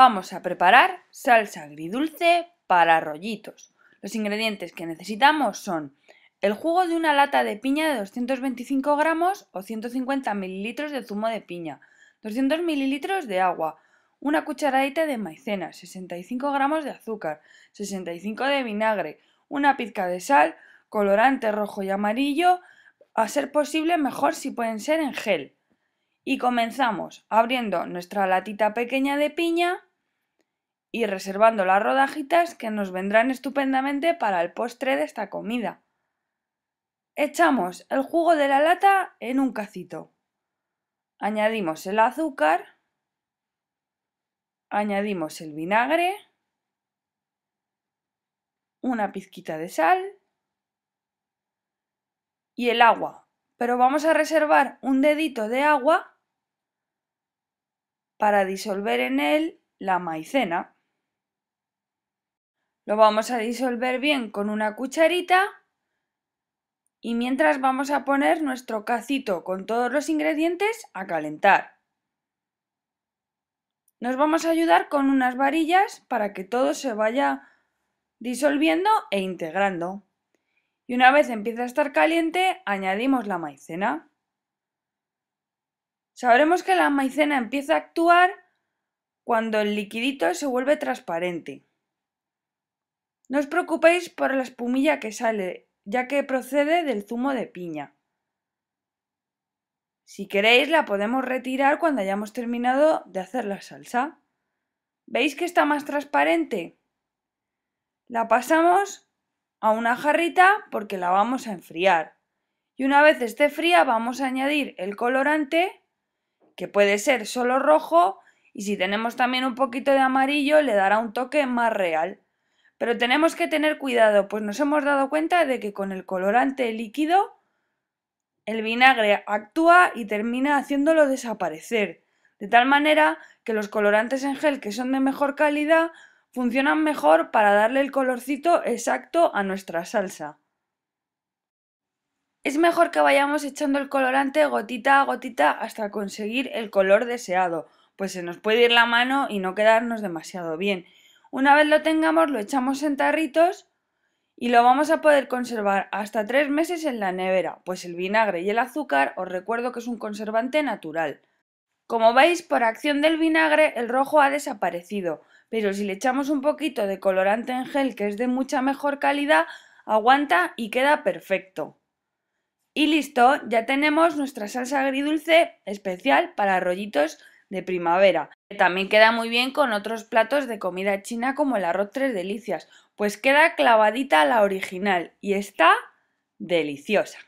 Vamos a preparar salsa agridulce para rollitos. Los ingredientes que necesitamos son el jugo de una lata de piña de 225 gramos o 150 mililitros de zumo de piña, 200 mililitros de agua, una cucharadita de maicena, 65 gramos de azúcar, 65 de vinagre, una pizca de sal, colorante rojo y amarillo, a ser posible mejor si pueden ser en gel. Y comenzamos abriendo nuestra latita pequeña de piña y reservando las rodajitas que nos vendrán estupendamente para el postre de esta comida. Echamos el jugo de la lata en un cacito. Añadimos el azúcar. Añadimos el vinagre. Una pizquita de sal. Y el agua. Pero vamos a reservar un dedito de agua para disolver en él la maicena. Lo vamos a disolver bien con una cucharita y mientras vamos a poner nuestro cacito con todos los ingredientes a calentar. Nos vamos a ayudar con unas varillas para que todo se vaya disolviendo e integrando. Y una vez empieza a estar caliente, añadimos la maicena. Sabremos que la maicena empieza a actuar cuando el liquidito se vuelve transparente. No os preocupéis por la espumilla que sale, ya que procede del zumo de piña. Si queréis la podemos retirar cuando hayamos terminado de hacer la salsa. ¿Veis que está más transparente? La pasamos a una jarrita porque la vamos a enfriar. Y una vez esté fría vamos a añadir el colorante que puede ser solo rojo y si tenemos también un poquito de amarillo le dará un toque más real. Pero tenemos que tener cuidado, pues nos hemos dado cuenta de que con el colorante líquido el vinagre actúa y termina haciéndolo desaparecer, de tal manera que los colorantes en gel que son de mejor calidad funcionan mejor para darle el colorcito exacto a nuestra salsa. Es mejor que vayamos echando el colorante gotita a gotita hasta conseguir el color deseado, pues se nos puede ir la mano y no quedarnos demasiado bien. Una vez lo tengamos lo echamos en tarritos y lo vamos a poder conservar hasta tres meses en la nevera, pues el vinagre y el azúcar os recuerdo que es un conservante natural. Como veis, por acción del vinagre el rojo ha desaparecido, pero si le echamos un poquito de colorante en gel que es de mucha mejor calidad, aguanta y queda perfecto. Y listo, ya tenemos nuestra salsa agridulce especial para rollitos de primavera. También queda muy bien con otros platos de comida china como el arroz tres delicias, pues queda clavadita la original y está deliciosa.